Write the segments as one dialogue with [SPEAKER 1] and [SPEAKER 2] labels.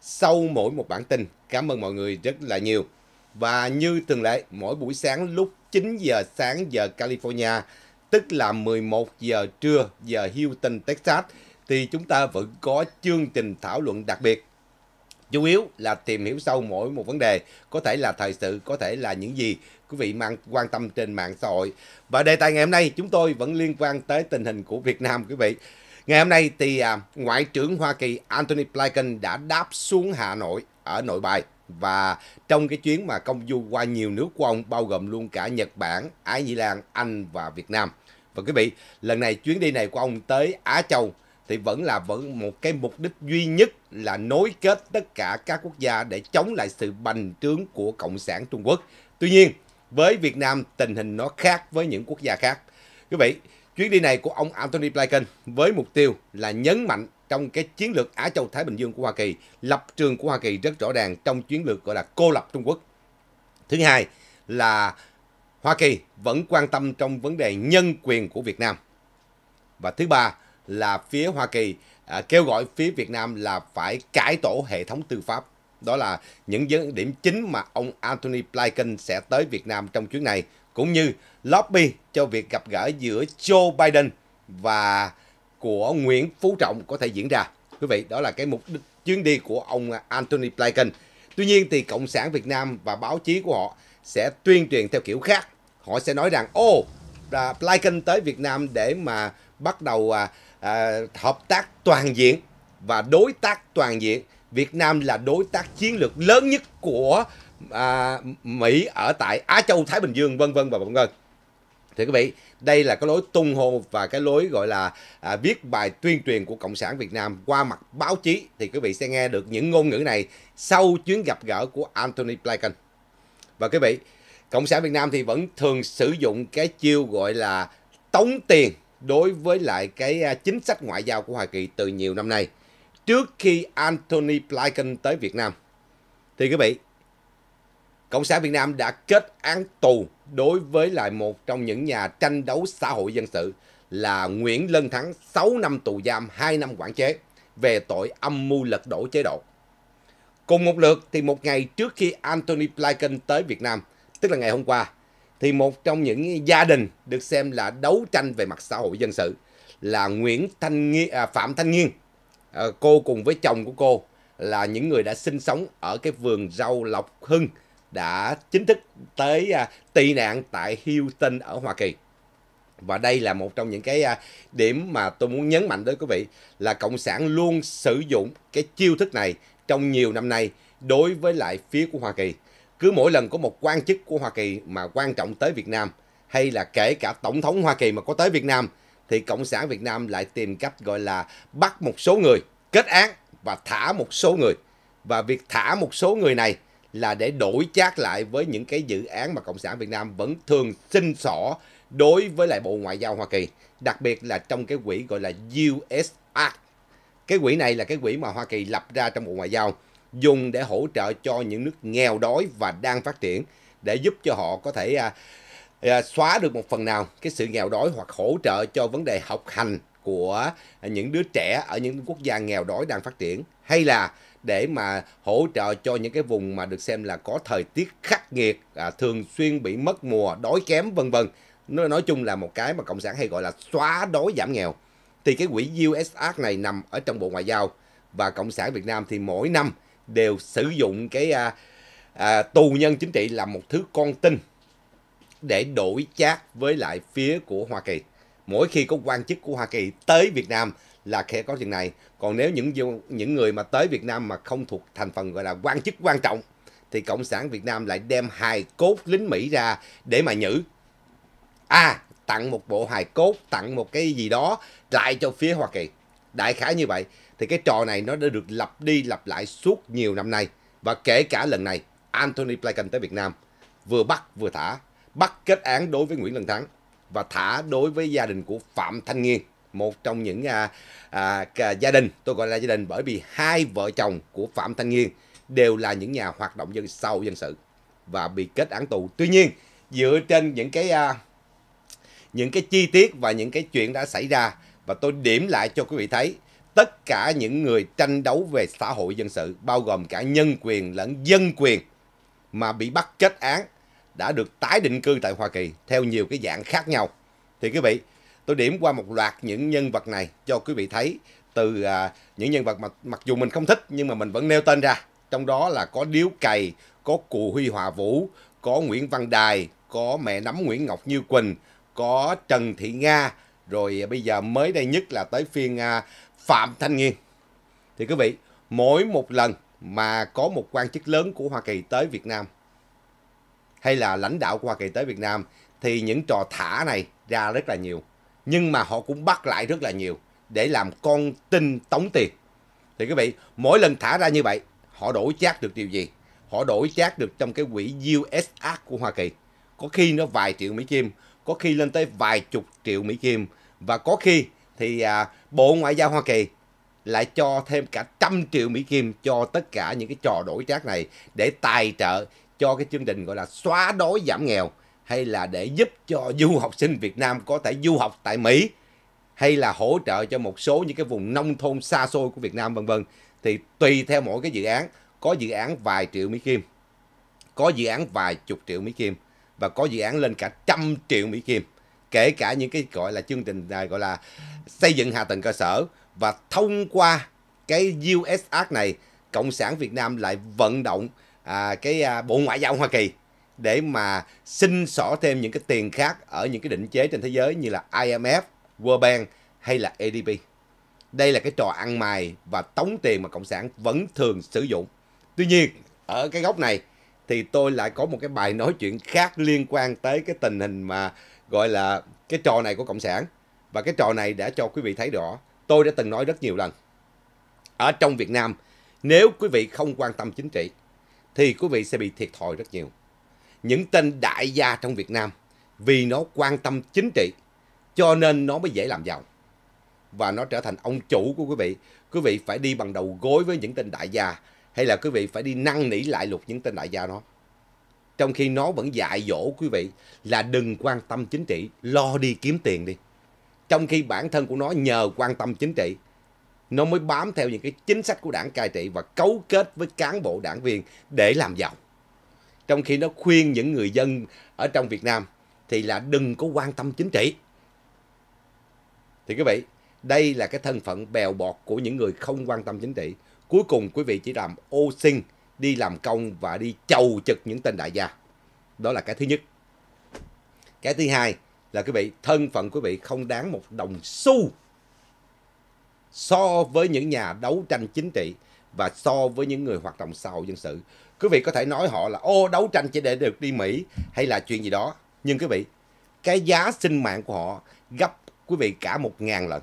[SPEAKER 1] sau mỗi một bản tin. Cảm ơn mọi người rất là nhiều. Và như thường lệ, mỗi buổi sáng lúc 9 giờ sáng giờ California, tức là 11 giờ trưa giờ Houston, Texas, thì chúng ta vẫn có chương trình thảo luận đặc biệt. Chủ yếu là tìm hiểu sâu mỗi một vấn đề, có thể là thời sự, có thể là những gì quý vị mang quan tâm trên mạng xã hội. Và đề tài ngày hôm nay chúng tôi vẫn liên quan tới tình hình của Việt Nam quý vị. Ngày hôm nay thì à, Ngoại trưởng Hoa Kỳ Antony Blinken đã đáp xuống Hà Nội ở nội bài và trong cái chuyến mà công du qua nhiều nước của ông bao gồm luôn cả Nhật Bản, Ái Nhĩ Lan, Anh và Việt Nam. Và quý vị, lần này chuyến đi này của ông tới Á Châu thì vẫn là vẫn một cái mục đích duy nhất là nối kết tất cả các quốc gia để chống lại sự bành trướng của Cộng sản Trung Quốc. Tuy nhiên, với Việt Nam tình hình nó khác với những quốc gia khác. Quý vị, Chuyến đi này của ông Anthony Blinken với mục tiêu là nhấn mạnh trong cái chiến lược Á Châu Thái Bình Dương của Hoa Kỳ, lập trường của Hoa Kỳ rất rõ ràng trong chiến lược gọi là cô lập Trung Quốc. Thứ hai là Hoa Kỳ vẫn quan tâm trong vấn đề nhân quyền của Việt Nam. Và thứ ba là phía Hoa Kỳ à, kêu gọi phía Việt Nam là phải cải tổ hệ thống tư pháp. Đó là những vấn điểm chính mà ông Anthony Blinken sẽ tới Việt Nam trong chuyến này, cũng như lobby cho việc gặp gỡ giữa Joe Biden và của Nguyễn Phú Trọng có thể diễn ra. Quý vị, đó là cái mục đích chuyến đi của ông Anthony Blinken. Tuy nhiên thì Cộng sản Việt Nam và báo chí của họ sẽ tuyên truyền theo kiểu khác. Họ sẽ nói rằng, ô, oh, Blinken tới Việt Nam để mà bắt đầu à, à, hợp tác toàn diện và đối tác toàn diện. Việt Nam là đối tác chiến lược lớn nhất của à, Mỹ ở tại Á Châu Thái Bình Dương vân vân và vân vân thưa quý vị đây là cái lối tung hô và cái lối gọi là à, viết bài tuyên truyền của cộng sản việt nam qua mặt báo chí thì quý vị sẽ nghe được những ngôn ngữ này sau chuyến gặp gỡ của anthony blinken và quý vị cộng sản việt nam thì vẫn thường sử dụng cái chiêu gọi là tống tiền đối với lại cái à, chính sách ngoại giao của hoa kỳ từ nhiều năm nay trước khi anthony blinken tới việt nam thì quý vị cộng sản việt nam đã kết án tù đối với lại một trong những nhà tranh đấu xã hội dân sự là Nguyễn Lân Thắng 6 năm tù giam 2 năm quản chế về tội âm mưu lật đổ chế độ. Cùng một lượt thì một ngày trước khi Anthony Blinken tới Việt Nam, tức là ngày hôm qua, thì một trong những gia đình được xem là đấu tranh về mặt xã hội dân sự là Nguyễn Thanh Nghi, à, Phạm Thanh Nghiên. À, ờ, cô cùng với chồng của cô là những người đã sinh sống ở cái vườn rau Lộc Hưng đã chính thức tới à, tị nạn tại Houston ở Hoa Kỳ. Và đây là một trong những cái à, điểm mà tôi muốn nhấn mạnh tới quý vị là Cộng sản luôn sử dụng cái chiêu thức này trong nhiều năm nay đối với lại phía của Hoa Kỳ. Cứ mỗi lần có một quan chức của Hoa Kỳ mà quan trọng tới Việt Nam hay là kể cả Tổng thống Hoa Kỳ mà có tới Việt Nam thì Cộng sản Việt Nam lại tìm cách gọi là bắt một số người, kết án và thả một số người. Và việc thả một số người này là để đổi chác lại với những cái dự án mà Cộng sản Việt Nam vẫn thường xin sỏ đối với lại Bộ Ngoại giao Hoa Kỳ, đặc biệt là trong cái quỹ gọi là US Cái quỹ này là cái quỹ mà Hoa Kỳ lập ra trong Bộ Ngoại giao, dùng để hỗ trợ cho những nước nghèo đói và đang phát triển, để giúp cho họ có thể à, à, xóa được một phần nào cái sự nghèo đói hoặc hỗ trợ cho vấn đề học hành của những đứa trẻ ở những quốc gia nghèo đói đang phát triển, hay là để mà hỗ trợ cho những cái vùng mà được xem là có thời tiết khắc nghiệt à, thường xuyên bị mất mùa đói kém vân vân nói, nói chung là một cái mà cộng sản hay gọi là xóa đói giảm nghèo thì cái quỹ USR này nằm ở trong bộ ngoại giao và cộng sản Việt Nam thì mỗi năm đều sử dụng cái à, à, tù nhân chính trị là một thứ con tin để đổi chát với lại phía của Hoa Kỳ mỗi khi có quan chức của Hoa Kỳ tới Việt Nam là sẽ có chuyện này còn nếu những những người mà tới Việt Nam mà không thuộc thành phần gọi là quan chức quan trọng thì cộng sản Việt Nam lại đem hài cốt lính Mỹ ra để mà nhử à tặng một bộ hài cốt tặng một cái gì đó lại cho phía Hoa Kỳ đại khái như vậy thì cái trò này nó đã được lặp đi lặp lại suốt nhiều năm nay và kể cả lần này Anthony Blinken tới Việt Nam vừa bắt vừa thả bắt kết án đối với Nguyễn Lân Thắng và thả đối với gia đình của Phạm Thanh Nghiên một trong những à, à, gia đình tôi gọi là gia đình bởi vì hai vợ chồng của Phạm Thanh Nghiên đều là những nhà hoạt động dân sau dân sự và bị kết án tù. Tuy nhiên dựa trên những cái à, những cái chi tiết và những cái chuyện đã xảy ra và tôi điểm lại cho quý vị thấy tất cả những người tranh đấu về xã hội dân sự bao gồm cả nhân quyền lẫn dân quyền mà bị bắt kết án đã được tái định cư tại Hoa Kỳ theo nhiều cái dạng khác nhau. Thì quý vị, tôi điểm qua một loạt những nhân vật này cho quý vị thấy từ à, những nhân vật mà mặc dù mình không thích nhưng mà mình vẫn nêu tên ra trong đó là có điếu cày có cù huy hòa vũ có nguyễn văn đài có mẹ nắm nguyễn ngọc như quỳnh có trần thị nga rồi à, bây giờ mới đây nhất là tới phiên à, phạm thanh nghiên thì quý vị mỗi một lần mà có một quan chức lớn của hoa kỳ tới việt nam hay là lãnh đạo của hoa kỳ tới việt nam thì những trò thả này ra rất là nhiều nhưng mà họ cũng bắt lại rất là nhiều để làm con tin tống tiền thì quý vị mỗi lần thả ra như vậy họ đổi chát được điều gì họ đổi chát được trong cái quỹ USR của Hoa Kỳ có khi nó vài triệu Mỹ Kim có khi lên tới vài chục triệu Mỹ Kim và có khi thì à, Bộ Ngoại giao Hoa Kỳ lại cho thêm cả trăm triệu Mỹ Kim cho tất cả những cái trò đổi chát này để tài trợ cho cái chương trình gọi là xóa đói giảm nghèo hay là để giúp cho du học sinh Việt Nam có thể du học tại Mỹ hay là hỗ trợ cho một số những cái vùng nông thôn xa xôi của Việt Nam vân vân thì tùy theo mỗi cái dự án có dự án vài triệu Mỹ Kim có dự án vài chục triệu Mỹ Kim và có dự án lên cả trăm triệu Mỹ Kim kể cả những cái gọi là chương trình này gọi là xây dựng hạ tầng cơ sở và thông qua cái US này Cộng sản Việt Nam lại vận động à, cái à, Bộ Ngoại giao Hoa Kỳ để mà xin xỏ thêm những cái tiền khác ở những cái định chế trên thế giới như là IMF, World Bank hay là ADB. Đây là cái trò ăn mài và tống tiền mà Cộng sản vẫn thường sử dụng. Tuy nhiên, ở cái góc này thì tôi lại có một cái bài nói chuyện khác liên quan tới cái tình hình mà gọi là cái trò này của Cộng sản. Và cái trò này đã cho quý vị thấy rõ. Tôi đã từng nói rất nhiều lần. Ở trong Việt Nam, nếu quý vị không quan tâm chính trị, thì quý vị sẽ bị thiệt thòi rất nhiều những tên đại gia trong Việt Nam vì nó quan tâm chính trị cho nên nó mới dễ làm giàu và nó trở thành ông chủ của quý vị quý vị phải đi bằng đầu gối với những tên đại gia hay là quý vị phải đi năn nỉ lại lục những tên đại gia đó trong khi nó vẫn dạy dỗ quý vị là đừng quan tâm chính trị lo đi kiếm tiền đi trong khi bản thân của nó nhờ quan tâm chính trị nó mới bám theo những cái chính sách của đảng cai trị và cấu kết với cán bộ đảng viên để làm giàu trong khi nó khuyên những người dân ở trong Việt Nam thì là đừng có quan tâm chính trị. Thì quý vị, đây là cái thân phận bèo bọt của những người không quan tâm chính trị. Cuối cùng quý vị chỉ làm ô sinh, đi làm công và đi chầu chực những tên đại gia. Đó là cái thứ nhất. Cái thứ hai là quý vị, thân phận quý vị không đáng một đồng xu so với những nhà đấu tranh chính trị và so với những người hoạt động sau dân sự. Quý vị có thể nói họ là ô đấu tranh chỉ để được đi Mỹ hay là chuyện gì đó. Nhưng quý vị, cái giá sinh mạng của họ gấp quý vị cả một ngàn lần.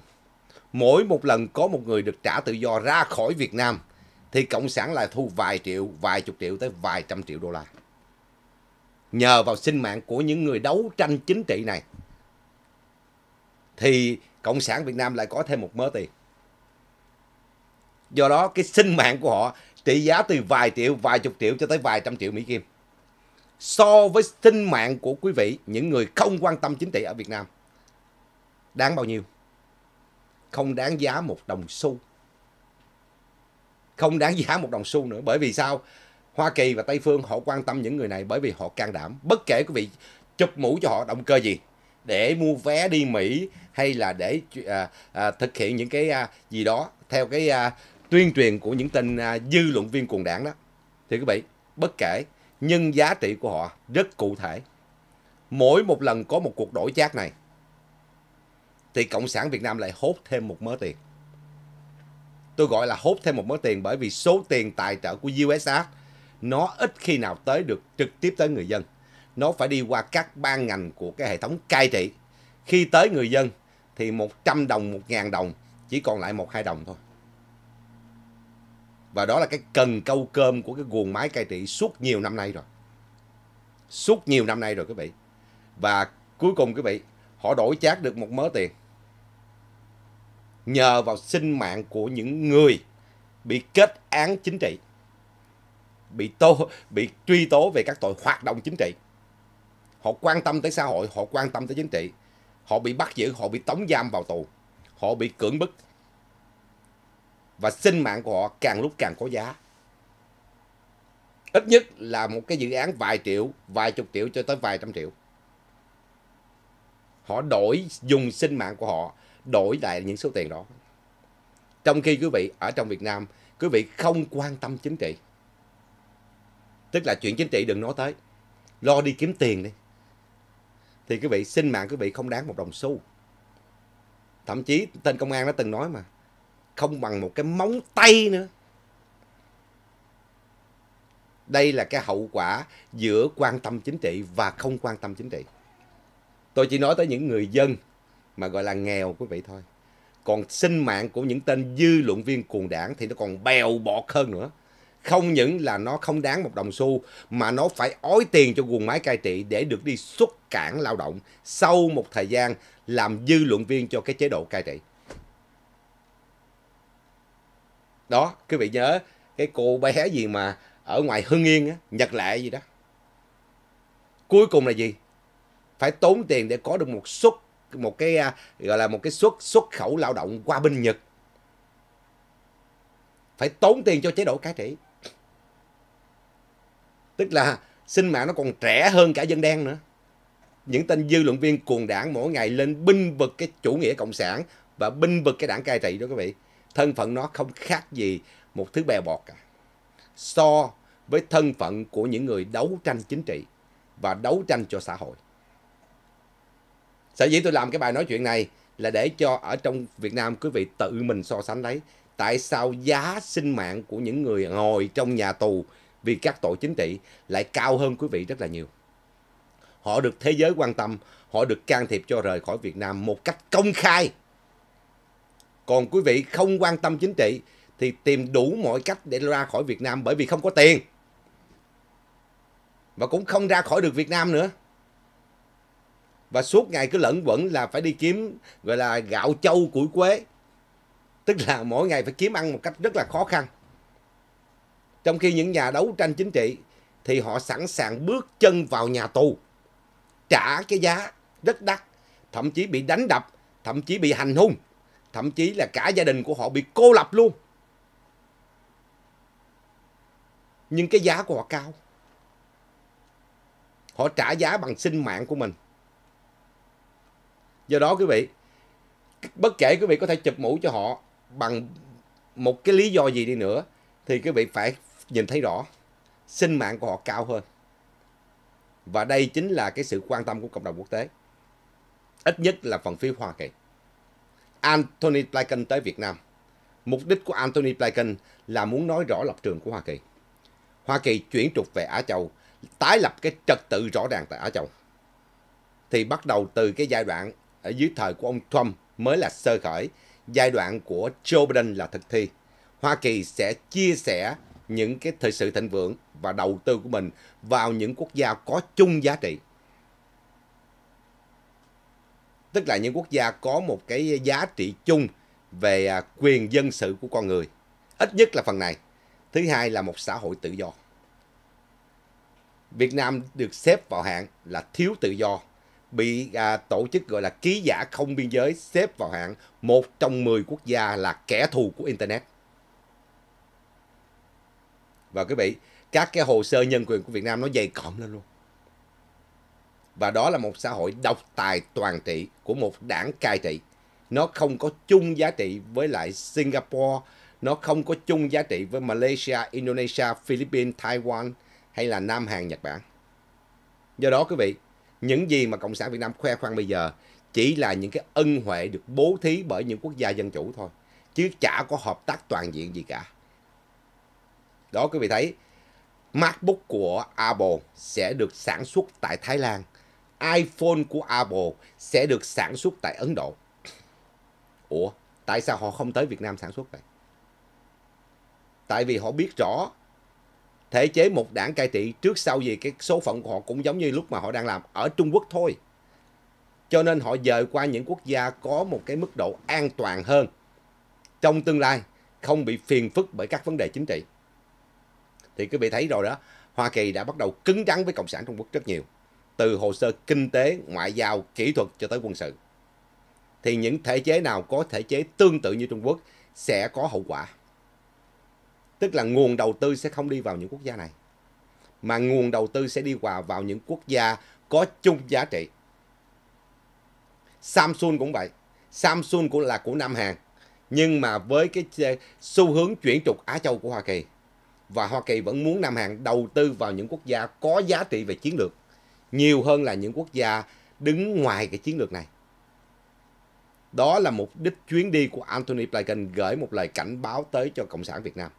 [SPEAKER 1] Mỗi một lần có một người được trả tự do ra khỏi Việt Nam thì Cộng sản lại thu vài triệu, vài chục triệu tới vài trăm triệu đô la. Nhờ vào sinh mạng của những người đấu tranh chính trị này thì Cộng sản Việt Nam lại có thêm một mớ tiền do đó cái sinh mạng của họ trị giá từ vài triệu vài chục triệu cho tới vài trăm triệu mỹ kim so với sinh mạng của quý vị những người không quan tâm chính trị ở Việt Nam đáng bao nhiêu không đáng giá một đồng xu không đáng giá một đồng xu nữa bởi vì sao Hoa Kỳ và Tây Phương họ quan tâm những người này bởi vì họ can đảm bất kể quý vị chụp mũ cho họ động cơ gì để mua vé đi Mỹ hay là để à, à, thực hiện những cái à, gì đó theo cái à, tuyên truyền của những tên à, dư luận viên cuồng đảng đó thì quý vị bất kể nhưng giá trị của họ rất cụ thể mỗi một lần có một cuộc đổi chác này thì cộng sản việt nam lại hốt thêm một mớ tiền tôi gọi là hốt thêm một mớ tiền bởi vì số tiền tài trợ của usa nó ít khi nào tới được trực tiếp tới người dân nó phải đi qua các ban ngành của cái hệ thống cai trị khi tới người dân thì 100 đồng 1.000 đồng chỉ còn lại một hai đồng thôi và đó là cái cần câu cơm của cái nguồn máy cai trị suốt nhiều năm nay rồi. Suốt nhiều năm nay rồi quý vị. Và cuối cùng quý vị, họ đổi chác được một mớ tiền. Nhờ vào sinh mạng của những người bị kết án chính trị. Bị, tố, bị truy tố về các tội hoạt động chính trị. Họ quan tâm tới xã hội, họ quan tâm tới chính trị. Họ bị bắt giữ, họ bị tống giam vào tù. Họ bị cưỡng bức, và sinh mạng của họ càng lúc càng có giá. Ít nhất là một cái dự án vài triệu, vài chục triệu cho tới vài trăm triệu. Họ đổi dùng sinh mạng của họ đổi lại những số tiền đó. Trong khi quý vị ở trong Việt Nam, quý vị không quan tâm chính trị. Tức là chuyện chính trị đừng nói tới. Lo đi kiếm tiền đi. Thì quý vị sinh mạng quý vị không đáng một đồng xu. Thậm chí tên công an đã từng nói mà không bằng một cái móng tay nữa. Đây là cái hậu quả giữa quan tâm chính trị và không quan tâm chính trị. Tôi chỉ nói tới những người dân mà gọi là nghèo quý vị thôi. Còn sinh mạng của những tên dư luận viên cuồng đảng thì nó còn bèo bọt hơn nữa. Không những là nó không đáng một đồng xu mà nó phải ói tiền cho quần máy cai trị để được đi xuất cản lao động sau một thời gian làm dư luận viên cho cái chế độ cai trị. đó quý vị nhớ cái cô bé gì mà ở ngoài hưng yên á nhật lệ gì đó cuối cùng là gì phải tốn tiền để có được một suất một cái à, gọi là một cái xuất xuất khẩu lao động qua bên nhật phải tốn tiền cho chế độ cai trị tức là sinh mạng nó còn trẻ hơn cả dân đen nữa những tên dư luận viên cuồng đảng mỗi ngày lên binh vực cái chủ nghĩa cộng sản và binh vực cái đảng cai trị đó quý vị thân phận nó không khác gì một thứ bè bọt cả. So với thân phận của những người đấu tranh chính trị và đấu tranh cho xã hội. Sở dĩ tôi làm cái bài nói chuyện này là để cho ở trong Việt Nam quý vị tự mình so sánh lấy tại sao giá sinh mạng của những người ngồi trong nhà tù vì các tội chính trị lại cao hơn quý vị rất là nhiều. Họ được thế giới quan tâm, họ được can thiệp cho rời khỏi Việt Nam một cách công khai. Còn quý vị không quan tâm chính trị thì tìm đủ mọi cách để ra khỏi Việt Nam bởi vì không có tiền. Và cũng không ra khỏi được Việt Nam nữa. Và suốt ngày cứ lẫn quẩn là phải đi kiếm gọi là gạo châu củi quế. Tức là mỗi ngày phải kiếm ăn một cách rất là khó khăn. Trong khi những nhà đấu tranh chính trị thì họ sẵn sàng bước chân vào nhà tù. Trả cái giá rất đắt, thậm chí bị đánh đập, thậm chí bị hành hung thậm chí là cả gia đình của họ bị cô lập luôn nhưng cái giá của họ cao họ trả giá bằng sinh mạng của mình do đó quý vị bất kể quý vị có thể chụp mũ cho họ bằng một cái lý do gì đi nữa thì quý vị phải nhìn thấy rõ sinh mạng của họ cao hơn và đây chính là cái sự quan tâm của cộng đồng quốc tế ít nhất là phần phía hoa kỳ Anthony Blinken tới Việt Nam. Mục đích của Anthony Blinken là muốn nói rõ lập trường của Hoa Kỳ. Hoa Kỳ chuyển trục về Á Châu, tái lập cái trật tự rõ ràng tại Á Châu. Thì bắt đầu từ cái giai đoạn ở dưới thời của ông Trump mới là sơ khởi, giai đoạn của Joe Biden là thực thi. Hoa Kỳ sẽ chia sẻ những cái thời sự thịnh vượng và đầu tư của mình vào những quốc gia có chung giá trị. tức là những quốc gia có một cái giá trị chung về à, quyền dân sự của con người. Ít nhất là phần này. Thứ hai là một xã hội tự do. Việt Nam được xếp vào hạng là thiếu tự do, bị à, tổ chức gọi là ký giả không biên giới xếp vào hạng một trong 10 quốc gia là kẻ thù của Internet. Và quý vị, các cái hồ sơ nhân quyền của Việt Nam nó dày cộm lên luôn. Và đó là một xã hội độc tài toàn trị của một đảng cai trị. Nó không có chung giá trị với lại Singapore, nó không có chung giá trị với Malaysia, Indonesia, Philippines, Taiwan hay là Nam Hàn, Nhật Bản. Do đó quý vị, những gì mà Cộng sản Việt Nam khoe khoang bây giờ chỉ là những cái ân huệ được bố thí bởi những quốc gia dân chủ thôi, chứ chả có hợp tác toàn diện gì cả. Đó quý vị thấy, MacBook của Apple sẽ được sản xuất tại Thái Lan iPhone của Apple sẽ được sản xuất tại Ấn Độ. Ủa, tại sao họ không tới Việt Nam sản xuất vậy? Tại vì họ biết rõ thể chế một đảng cai trị trước sau gì cái số phận của họ cũng giống như lúc mà họ đang làm ở Trung Quốc thôi. Cho nên họ dời qua những quốc gia có một cái mức độ an toàn hơn trong tương lai, không bị phiền phức bởi các vấn đề chính trị. Thì quý vị thấy rồi đó, Hoa Kỳ đã bắt đầu cứng rắn với Cộng sản Trung Quốc rất nhiều từ hồ sơ kinh tế, ngoại giao, kỹ thuật cho tới quân sự. Thì những thể chế nào có thể chế tương tự như Trung Quốc sẽ có hậu quả. Tức là nguồn đầu tư sẽ không đi vào những quốc gia này. Mà nguồn đầu tư sẽ đi vào, vào những quốc gia có chung giá trị. Samsung cũng vậy. Samsung cũng là của Nam Hàn. Nhưng mà với cái xu hướng chuyển trục Á Châu của Hoa Kỳ. Và Hoa Kỳ vẫn muốn Nam Hàn đầu tư vào những quốc gia có giá trị về chiến lược nhiều hơn là những quốc gia đứng ngoài cái chiến lược này. Đó là mục đích chuyến đi của Anthony Blinken gửi một lời cảnh báo tới cho Cộng sản Việt Nam.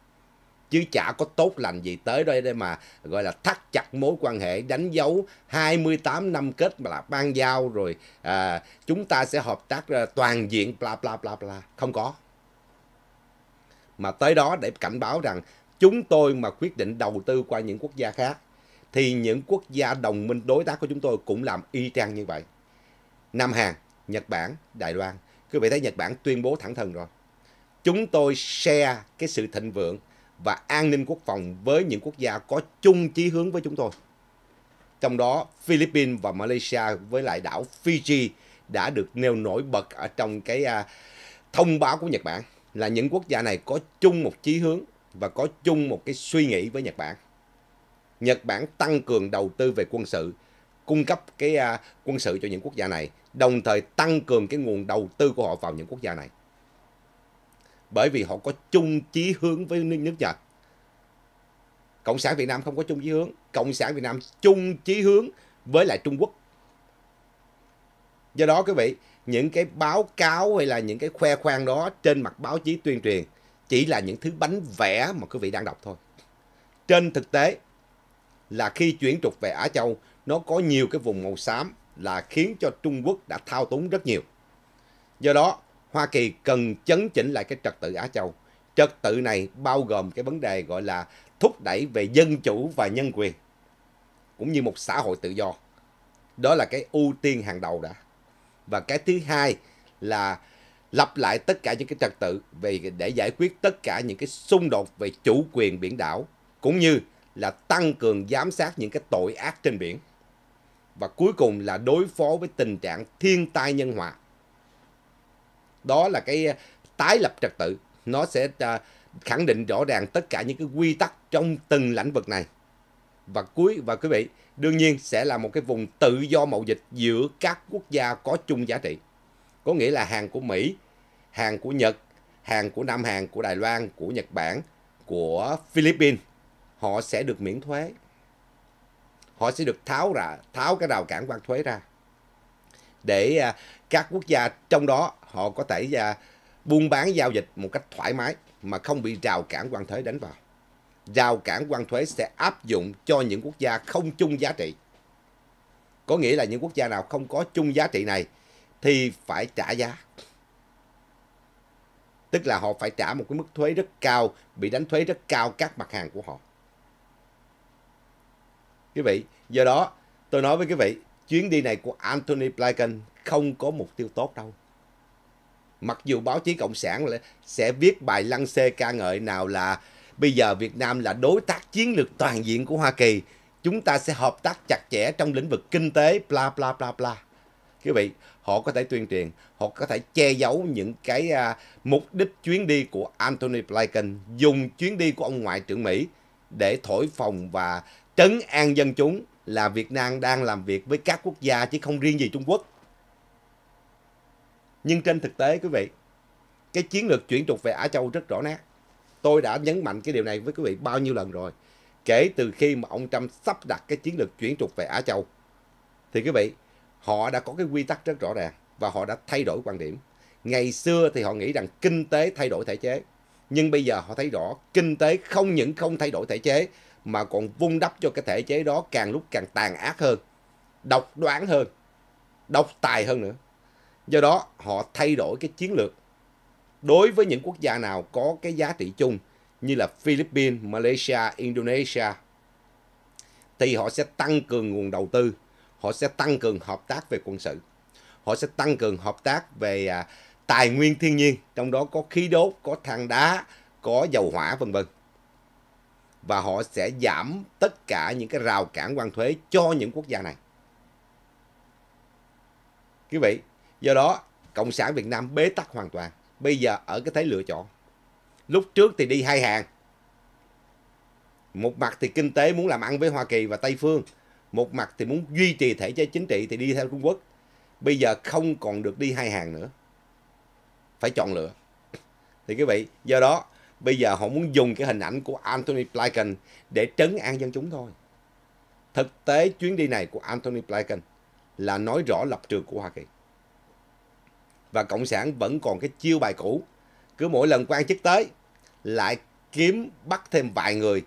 [SPEAKER 1] Chứ chả có tốt lành gì tới đây để mà gọi là thắt chặt mối quan hệ, đánh dấu 28 năm kết mà là ban giao rồi à, chúng ta sẽ hợp tác toàn diện bla bla bla bla. Không có. Mà tới đó để cảnh báo rằng chúng tôi mà quyết định đầu tư qua những quốc gia khác thì những quốc gia đồng minh đối tác của chúng tôi cũng làm y chang như vậy. Nam Hàn, Nhật Bản, Đài Loan. Quý vị thấy Nhật Bản tuyên bố thẳng thừng rồi. Chúng tôi share cái sự thịnh vượng và an ninh quốc phòng với những quốc gia có chung chí hướng với chúng tôi. Trong đó, Philippines và Malaysia với lại đảo Fiji đã được nêu nổi bật ở trong cái à, thông báo của Nhật Bản là những quốc gia này có chung một chí hướng và có chung một cái suy nghĩ với Nhật Bản. Nhật Bản tăng cường đầu tư về quân sự, cung cấp cái uh, quân sự cho những quốc gia này, đồng thời tăng cường cái nguồn đầu tư của họ vào những quốc gia này. Bởi vì họ có chung chí hướng với nước Nhật. Cộng sản Việt Nam không có chung chí hướng, Cộng sản Việt Nam chung chí hướng với lại Trung Quốc. Do đó quý vị, những cái báo cáo hay là những cái khoe khoang đó trên mặt báo chí tuyên truyền chỉ là những thứ bánh vẽ mà quý vị đang đọc thôi. Trên thực tế, là khi chuyển trục về Á Châu, nó có nhiều cái vùng màu xám là khiến cho Trung Quốc đã thao túng rất nhiều. Do đó, Hoa Kỳ cần chấn chỉnh lại cái trật tự Á Châu. Trật tự này bao gồm cái vấn đề gọi là thúc đẩy về dân chủ và nhân quyền, cũng như một xã hội tự do. Đó là cái ưu tiên hàng đầu đã. Và cái thứ hai là lặp lại tất cả những cái trật tự về để giải quyết tất cả những cái xung đột về chủ quyền biển đảo cũng như là tăng cường giám sát những cái tội ác trên biển. Và cuối cùng là đối phó với tình trạng thiên tai nhân họa. Đó là cái ờ, tái lập trật tự. Nó sẽ ờ, khẳng định rõ ràng tất cả những cái quy tắc trong từng lĩnh vực này. Và cuối và quý vị, đương nhiên sẽ là một cái vùng tự do mậu dịch giữa các quốc gia có chung giá trị. Có nghĩa là hàng của Mỹ, hàng của Nhật, hàng của Nam Hàn, của Đài Loan, của Nhật Bản, của Philippines họ sẽ được miễn thuế. Họ sẽ được tháo ra, tháo cái rào cản quan thuế ra. Để à, các quốc gia trong đó họ có thể à, buôn bán giao dịch một cách thoải mái mà không bị rào cản quan thuế đánh vào. Rào cản quan thuế sẽ áp dụng cho những quốc gia không chung giá trị. Có nghĩa là những quốc gia nào không có chung giá trị này thì phải trả giá. Tức là họ phải trả một cái mức thuế rất cao, bị đánh thuế rất cao các mặt hàng của họ quý vị. Do đó, tôi nói với quý vị, chuyến đi này của Anthony Blinken không có mục tiêu tốt đâu. Mặc dù báo chí Cộng sản sẽ viết bài lăng xê ca ngợi nào là bây giờ Việt Nam là đối tác chiến lược toàn diện của Hoa Kỳ, chúng ta sẽ hợp tác chặt chẽ trong lĩnh vực kinh tế, bla bla bla bla. Quý vị, họ có thể tuyên truyền, họ có thể che giấu những cái à, mục đích chuyến đi của Anthony Blinken, dùng chuyến đi của ông Ngoại trưởng Mỹ để thổi phồng và trấn an dân chúng là Việt Nam đang làm việc với các quốc gia chứ không riêng gì Trung Quốc. Nhưng trên thực tế quý vị, cái chiến lược chuyển trục về Á Châu rất rõ nét. Tôi đã nhấn mạnh cái điều này với quý vị bao nhiêu lần rồi. Kể từ khi mà ông Trump sắp đặt cái chiến lược chuyển trục về Á Châu, thì quý vị, họ đã có cái quy tắc rất rõ ràng và họ đã thay đổi quan điểm. Ngày xưa thì họ nghĩ rằng kinh tế thay đổi thể chế, nhưng bây giờ họ thấy rõ kinh tế không những không thay đổi thể chế mà còn vun đắp cho cái thể chế đó càng lúc càng tàn ác hơn, độc đoán hơn, độc tài hơn nữa. Do đó họ thay đổi cái chiến lược đối với những quốc gia nào có cái giá trị chung như là Philippines, Malaysia, Indonesia thì họ sẽ tăng cường nguồn đầu tư, họ sẽ tăng cường hợp tác về quân sự, họ sẽ tăng cường hợp tác về à, tài nguyên thiên nhiên, trong đó có khí đốt, có than đá, có dầu hỏa vân vân và họ sẽ giảm tất cả những cái rào cản quan thuế cho những quốc gia này. Quý vị, do đó Cộng sản Việt Nam bế tắc hoàn toàn. Bây giờ ở cái thế lựa chọn. Lúc trước thì đi hai hàng. Một mặt thì kinh tế muốn làm ăn với Hoa Kỳ và Tây Phương. Một mặt thì muốn duy trì thể chế chính trị thì đi theo Trung Quốc. Bây giờ không còn được đi hai hàng nữa. Phải chọn lựa. Thì quý vị, do đó bây giờ họ muốn dùng cái hình ảnh của Anthony Blinken để trấn an dân chúng thôi. Thực tế chuyến đi này của Anthony Blinken là nói rõ lập trường của Hoa Kỳ. Và Cộng sản vẫn còn cái chiêu bài cũ. Cứ mỗi lần quan chức tới, lại kiếm bắt thêm vài người,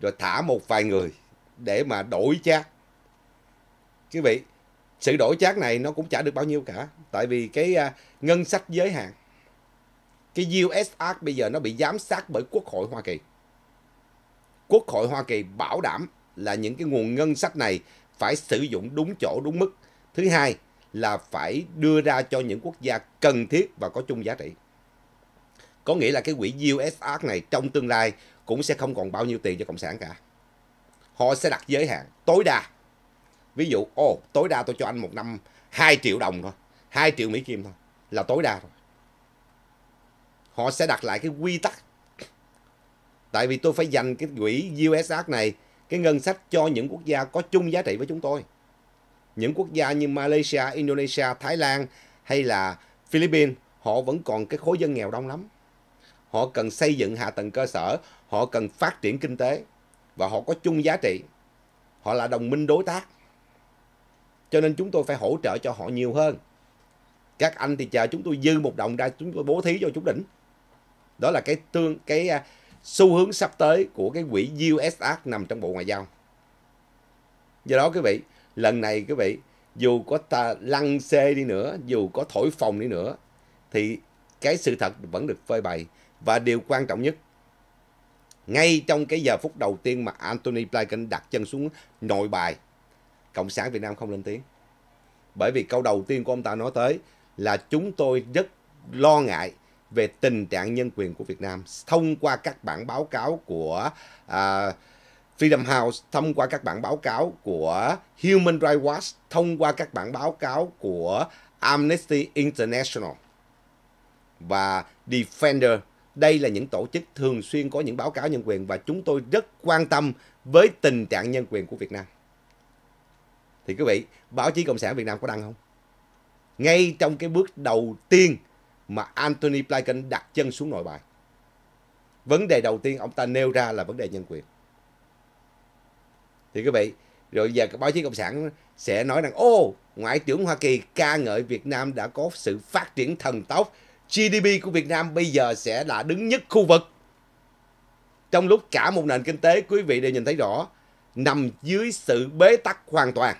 [SPEAKER 1] rồi thả một vài người để mà đổi chác. Quý vị, sự đổi chác này nó cũng chả được bao nhiêu cả. Tại vì cái à, ngân sách giới hạn cái USR bây giờ nó bị giám sát bởi Quốc hội Hoa Kỳ. Quốc hội Hoa Kỳ bảo đảm là những cái nguồn ngân sách này phải sử dụng đúng chỗ đúng mức. Thứ hai là phải đưa ra cho những quốc gia cần thiết và có chung giá trị. Có nghĩa là cái quỹ USR này trong tương lai cũng sẽ không còn bao nhiêu tiền cho Cộng sản cả. Họ sẽ đặt giới hạn tối đa. Ví dụ, ồ, tối đa tôi cho anh một năm 2 triệu đồng thôi. 2 triệu Mỹ Kim thôi. Là tối đa thôi họ sẽ đặt lại cái quy tắc. Tại vì tôi phải dành cái quỹ USR này, cái ngân sách cho những quốc gia có chung giá trị với chúng tôi. Những quốc gia như Malaysia, Indonesia, Thái Lan hay là Philippines, họ vẫn còn cái khối dân nghèo đông lắm. Họ cần xây dựng hạ tầng cơ sở, họ cần phát triển kinh tế và họ có chung giá trị. Họ là đồng minh đối tác. Cho nên chúng tôi phải hỗ trợ cho họ nhiều hơn các anh thì chờ chúng tôi dư một đồng ra chúng tôi bố thí cho chúng đỉnh đó là cái tương cái uh, xu hướng sắp tới của cái quỹ USR nằm trong Bộ Ngoại giao. Do đó quý vị, lần này quý vị, dù có ta lăn xê đi nữa, dù có thổi phồng đi nữa, thì cái sự thật vẫn được phơi bày. Và điều quan trọng nhất, ngay trong cái giờ phút đầu tiên mà Anthony Blinken đặt chân xuống nội bài, Cộng sản Việt Nam không lên tiếng. Bởi vì câu đầu tiên của ông ta nói tới là chúng tôi rất lo ngại về tình trạng nhân quyền của Việt Nam thông qua các bản báo cáo của uh, Freedom House thông qua các bản báo cáo của Human Rights Watch, thông qua các bản báo cáo của Amnesty International và Defender. Đây là những tổ chức thường xuyên có những báo cáo nhân quyền và chúng tôi rất quan tâm với tình trạng nhân quyền của Việt Nam. Thì quý vị, báo chí Cộng sản Việt Nam có đăng không? Ngay trong cái bước đầu tiên mà Anthony Blinken đặt chân xuống nội bài. Vấn đề đầu tiên ông ta nêu ra là vấn đề nhân quyền. Thì quý vị, rồi giờ báo chí cộng sản sẽ nói rằng ô ngoại trưởng hoa kỳ ca ngợi việt nam đã có sự phát triển thần tốc gdp của việt nam bây giờ sẽ là đứng nhất khu vực trong lúc cả một nền kinh tế quý vị đều nhìn thấy rõ nằm dưới sự bế tắc hoàn toàn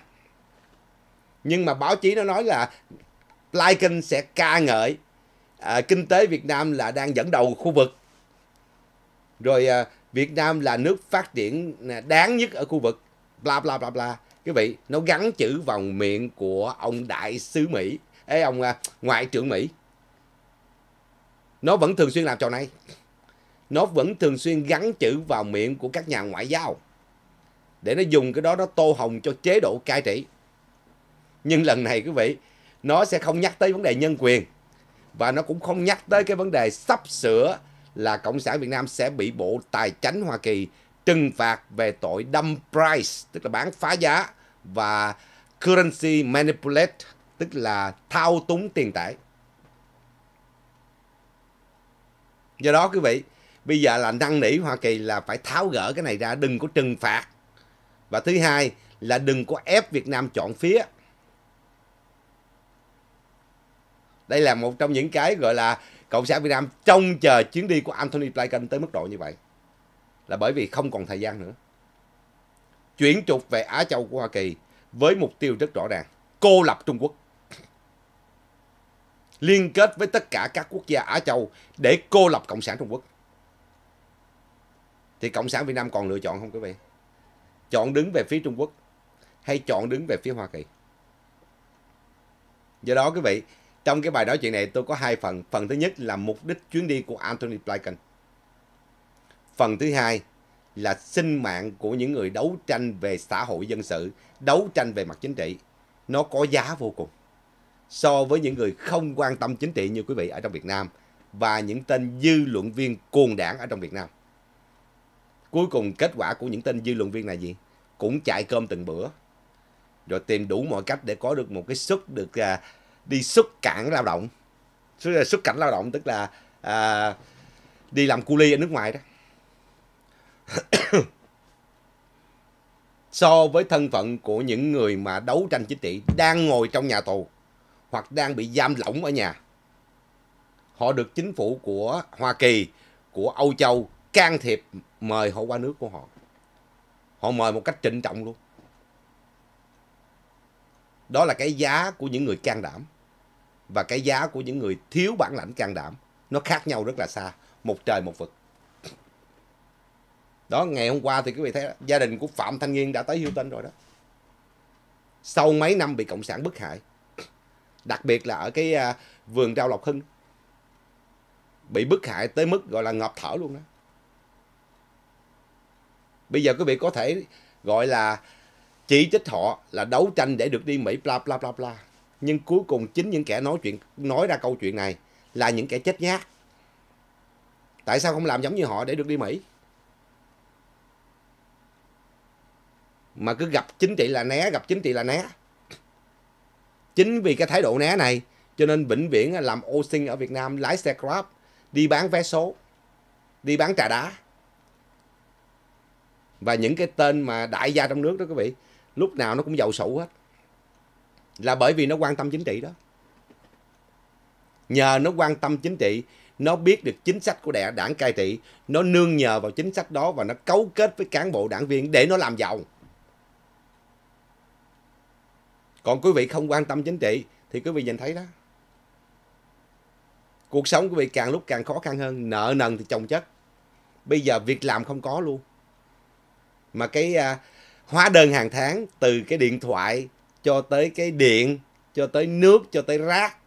[SPEAKER 1] nhưng mà báo chí nó nói là Blinken sẽ ca ngợi à, kinh tế Việt Nam là đang dẫn đầu khu vực. Rồi à, Việt Nam là nước phát triển à, đáng nhất ở khu vực. Bla bla bla bla. Quý vị, nó gắn chữ vào miệng của ông đại sứ Mỹ, ấy ông à, ngoại trưởng Mỹ. Nó vẫn thường xuyên làm trò này. Nó vẫn thường xuyên gắn chữ vào miệng của các nhà ngoại giao. Để nó dùng cái đó nó tô hồng cho chế độ cai trị. Nhưng lần này quý vị, nó sẽ không nhắc tới vấn đề nhân quyền và nó cũng không nhắc tới cái vấn đề sắp sửa là Cộng sản Việt Nam sẽ bị Bộ Tài chánh Hoa Kỳ trừng phạt về tội dump price, tức là bán phá giá và currency manipulate, tức là thao túng tiền tệ. Do đó quý vị, bây giờ là năn nỉ Hoa Kỳ là phải tháo gỡ cái này ra, đừng có trừng phạt. Và thứ hai là đừng có ép Việt Nam chọn phía đây là một trong những cái gọi là cộng sản Việt Nam trông chờ chuyến đi của Anthony Blinken tới mức độ như vậy là bởi vì không còn thời gian nữa chuyển trục về Á Châu của Hoa Kỳ với mục tiêu rất rõ ràng cô lập Trung Quốc liên kết với tất cả các quốc gia Á Châu để cô lập Cộng sản Trung Quốc thì Cộng sản Việt Nam còn lựa chọn không quý vị chọn đứng về phía Trung Quốc hay chọn đứng về phía Hoa Kỳ do đó quý vị trong cái bài nói chuyện này tôi có hai phần. Phần thứ nhất là mục đích chuyến đi của Anthony Blinken. Phần thứ hai là sinh mạng của những người đấu tranh về xã hội dân sự, đấu tranh về mặt chính trị. Nó có giá vô cùng. So với những người không quan tâm chính trị như quý vị ở trong Việt Nam và những tên dư luận viên cuồng đảng ở trong Việt Nam. Cuối cùng kết quả của những tên dư luận viên là gì? Cũng chạy cơm từng bữa. Rồi tìm đủ mọi cách để có được một cái suất được... Uh, đi xuất cản lao động xuất cảnh lao động tức là à, đi làm cu ly ở nước ngoài đó so với thân phận của những người mà đấu tranh chính trị đang ngồi trong nhà tù hoặc đang bị giam lỏng ở nhà họ được chính phủ của Hoa Kỳ của Âu Châu can thiệp mời họ qua nước của họ họ mời một cách trịnh trọng luôn đó là cái giá của những người can đảm và cái giá của những người thiếu bản lãnh can đảm nó khác nhau rất là xa một trời một vực đó ngày hôm qua thì quý vị thấy đó, gia đình của phạm thanh nghiên đã tới hilton rồi đó sau mấy năm bị cộng sản bức hại đặc biệt là ở cái à, vườn rau lộc hưng bị bức hại tới mức gọi là ngọt thở luôn đó bây giờ quý vị có thể gọi là chỉ trích họ là đấu tranh để được đi mỹ bla bla bla bla nhưng cuối cùng chính những kẻ nói chuyện nói ra câu chuyện này là những kẻ chết nhát tại sao không làm giống như họ để được đi mỹ mà cứ gặp chính trị là né gặp chính trị là né chính vì cái thái độ né này cho nên vĩnh viễn làm ô sinh ở việt nam lái xe grab đi bán vé số đi bán trà đá và những cái tên mà đại gia trong nước đó quý vị lúc nào nó cũng giàu sụ hết là bởi vì nó quan tâm chính trị đó nhờ nó quan tâm chính trị nó biết được chính sách của đảng, đảng cai trị nó nương nhờ vào chính sách đó và nó cấu kết với cán bộ đảng viên để nó làm giàu còn quý vị không quan tâm chính trị thì quý vị nhìn thấy đó cuộc sống quý vị càng lúc càng khó khăn hơn nợ nần thì chồng chất bây giờ việc làm không có luôn mà cái à, hóa đơn hàng tháng từ cái điện thoại cho tới cái điện cho tới nước cho tới rác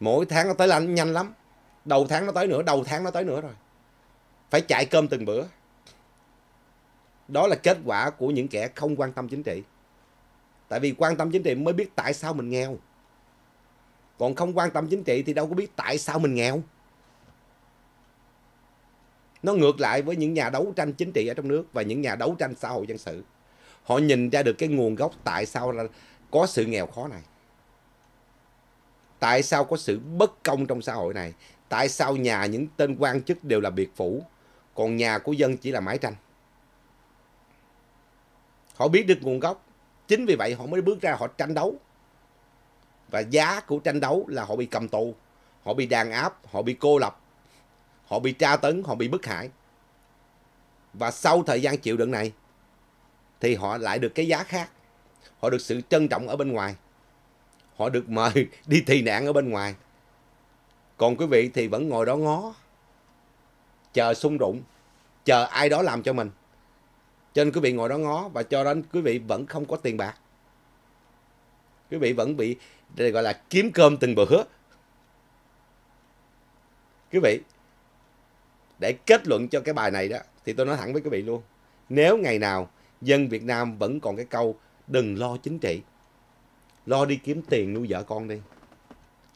[SPEAKER 1] mỗi tháng nó tới là nhanh lắm đầu tháng nó tới nữa đầu tháng nó tới nữa rồi phải chạy cơm từng bữa đó là kết quả của những kẻ không quan tâm chính trị tại vì quan tâm chính trị mới biết tại sao mình nghèo còn không quan tâm chính trị thì đâu có biết tại sao mình nghèo nó ngược lại với những nhà đấu tranh chính trị ở trong nước và những nhà đấu tranh xã hội dân sự họ nhìn ra được cái nguồn gốc tại sao là có sự nghèo khó này tại sao có sự bất công trong xã hội này tại sao nhà những tên quan chức đều là biệt phủ còn nhà của dân chỉ là mái tranh họ biết được nguồn gốc chính vì vậy họ mới bước ra họ tranh đấu và giá của tranh đấu là họ bị cầm tù họ bị đàn áp họ bị cô lập họ bị tra tấn họ bị bức hại và sau thời gian chịu đựng này thì họ lại được cái giá khác. Họ được sự trân trọng ở bên ngoài. Họ được mời đi thi nạn ở bên ngoài. Còn quý vị thì vẫn ngồi đó ngó. Chờ sung đụng. Chờ ai đó làm cho mình. Cho nên quý vị ngồi đó ngó và cho đến quý vị vẫn không có tiền bạc. Quý vị vẫn bị đây gọi là kiếm cơm từng bữa. Quý vị, để kết luận cho cái bài này đó, thì tôi nói thẳng với quý vị luôn. Nếu ngày nào dân Việt Nam vẫn còn cái câu đừng lo chính trị. Lo đi kiếm tiền nuôi vợ con đi.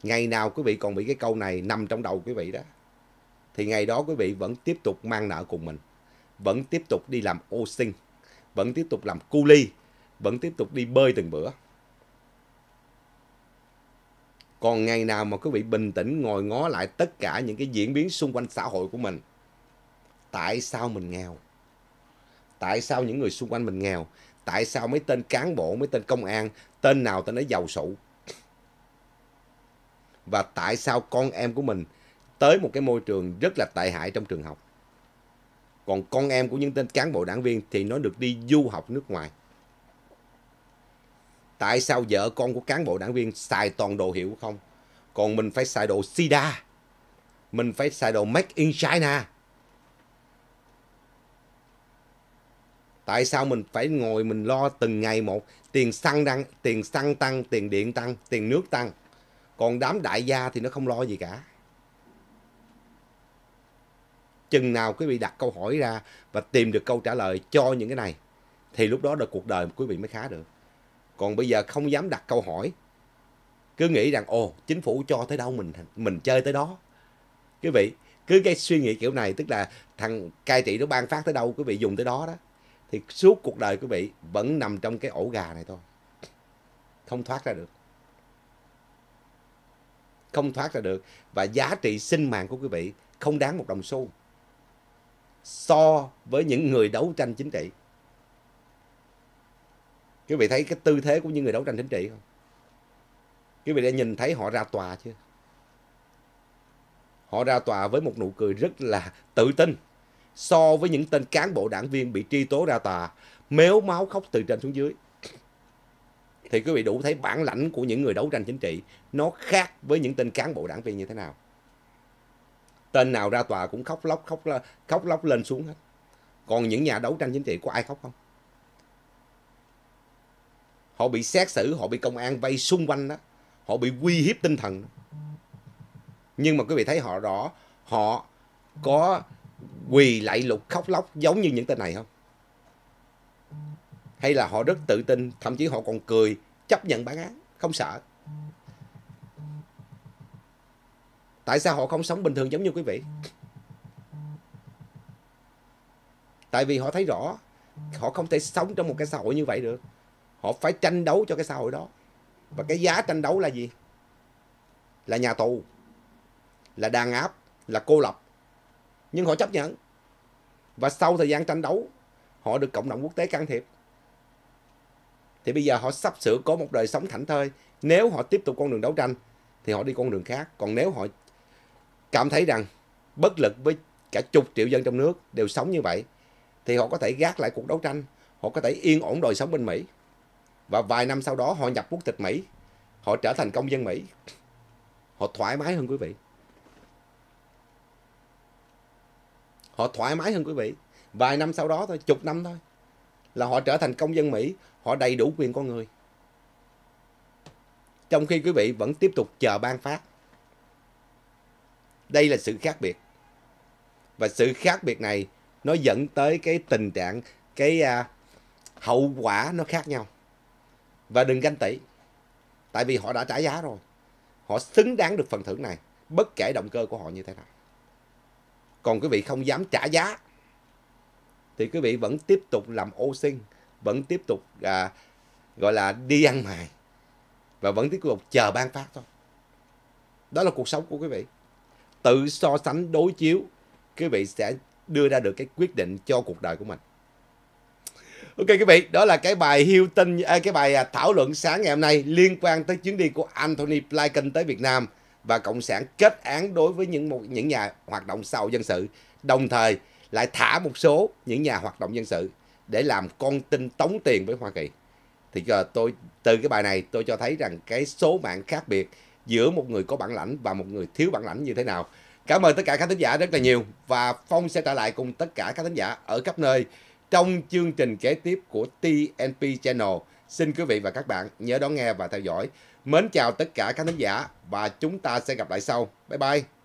[SPEAKER 1] Ngày nào quý vị còn bị cái câu này nằm trong đầu quý vị đó. Thì ngày đó quý vị vẫn tiếp tục mang nợ cùng mình. Vẫn tiếp tục đi làm ô sinh. Vẫn tiếp tục làm cu ly. Vẫn tiếp tục đi bơi từng bữa. Còn ngày nào mà quý vị bình tĩnh ngồi ngó lại tất cả những cái diễn biến xung quanh xã hội của mình. Tại sao mình nghèo? tại sao những người xung quanh mình nghèo tại sao mấy tên cán bộ mấy tên công an tên nào tên ấy giàu sụ và tại sao con em của mình tới một cái môi trường rất là tệ hại trong trường học còn con em của những tên cán bộ đảng viên thì nó được đi du học nước ngoài tại sao vợ con của cán bộ đảng viên xài toàn đồ hiệu không còn mình phải xài đồ sida mình phải xài đồ make in china tại sao mình phải ngồi mình lo từng ngày một tiền xăng tăng tiền xăng tăng tiền điện tăng tiền nước tăng còn đám đại gia thì nó không lo gì cả chừng nào quý vị đặt câu hỏi ra và tìm được câu trả lời cho những cái này thì lúc đó là cuộc đời quý vị mới khá được còn bây giờ không dám đặt câu hỏi cứ nghĩ rằng ồ chính phủ cho tới đâu mình mình chơi tới đó quý vị cứ cái suy nghĩ kiểu này tức là thằng cai trị nó ban phát tới đâu quý vị dùng tới đó đó thì suốt cuộc đời quý vị vẫn nằm trong cái ổ gà này thôi không thoát ra được không thoát ra được và giá trị sinh mạng của quý vị không đáng một đồng xu so với những người đấu tranh chính trị quý vị thấy cái tư thế của những người đấu tranh chính trị không quý vị đã nhìn thấy họ ra tòa chưa họ ra tòa với một nụ cười rất là tự tin so với những tên cán bộ đảng viên bị tri tố ra tòa mếu máu khóc từ trên xuống dưới thì quý vị đủ thấy bản lãnh của những người đấu tranh chính trị nó khác với những tên cán bộ đảng viên như thế nào tên nào ra tòa cũng khóc lóc khóc khóc lóc lên xuống hết còn những nhà đấu tranh chính trị có ai khóc không họ bị xét xử họ bị công an vây xung quanh đó họ bị uy hiếp tinh thần nhưng mà quý vị thấy họ rõ họ có quỳ lại lục khóc lóc giống như những tên này không? Hay là họ rất tự tin, thậm chí họ còn cười, chấp nhận bản án, không sợ. Tại sao họ không sống bình thường giống như quý vị? Tại vì họ thấy rõ, họ không thể sống trong một cái xã hội như vậy được. Họ phải tranh đấu cho cái xã hội đó. Và cái giá tranh đấu là gì? Là nhà tù, là đàn áp, là cô lập nhưng họ chấp nhận và sau thời gian tranh đấu họ được cộng đồng quốc tế can thiệp thì bây giờ họ sắp sửa có một đời sống thảnh thơi nếu họ tiếp tục con đường đấu tranh thì họ đi con đường khác còn nếu họ cảm thấy rằng bất lực với cả chục triệu dân trong nước đều sống như vậy thì họ có thể gác lại cuộc đấu tranh họ có thể yên ổn đời sống bên mỹ và vài năm sau đó họ nhập quốc tịch mỹ họ trở thành công dân mỹ họ thoải mái hơn quý vị họ thoải mái hơn quý vị vài năm sau đó thôi chục năm thôi là họ trở thành công dân mỹ họ đầy đủ quyền con người trong khi quý vị vẫn tiếp tục chờ ban phát đây là sự khác biệt và sự khác biệt này nó dẫn tới cái tình trạng cái à, hậu quả nó khác nhau và đừng ganh tị tại vì họ đã trả giá rồi họ xứng đáng được phần thưởng này bất kể động cơ của họ như thế nào còn quý vị không dám trả giá thì quý vị vẫn tiếp tục làm ô sinh vẫn tiếp tục à, gọi là đi ăn mày và vẫn tiếp tục chờ ban phát thôi đó là cuộc sống của quý vị tự so sánh đối chiếu quý vị sẽ đưa ra được cái quyết định cho cuộc đời của mình ok quý vị đó là cái bài hiêu tinh à, cái bài à, thảo luận sáng ngày hôm nay liên quan tới chuyến đi của Anthony Blinken tới Việt Nam và cộng sản kết án đối với những một những nhà hoạt động sau dân sự đồng thời lại thả một số những nhà hoạt động dân sự để làm con tin tống tiền với Hoa Kỳ thì giờ tôi từ cái bài này tôi cho thấy rằng cái số mạng khác biệt giữa một người có bản lãnh và một người thiếu bản lãnh như thế nào cảm ơn tất cả các thính giả rất là nhiều và phong sẽ trở lại cùng tất cả các thính giả ở khắp nơi trong chương trình kế tiếp của TNP Channel xin quý vị và các bạn nhớ đón nghe và theo dõi Mến chào tất cả các khán giả và chúng ta sẽ gặp lại sau. Bye bye!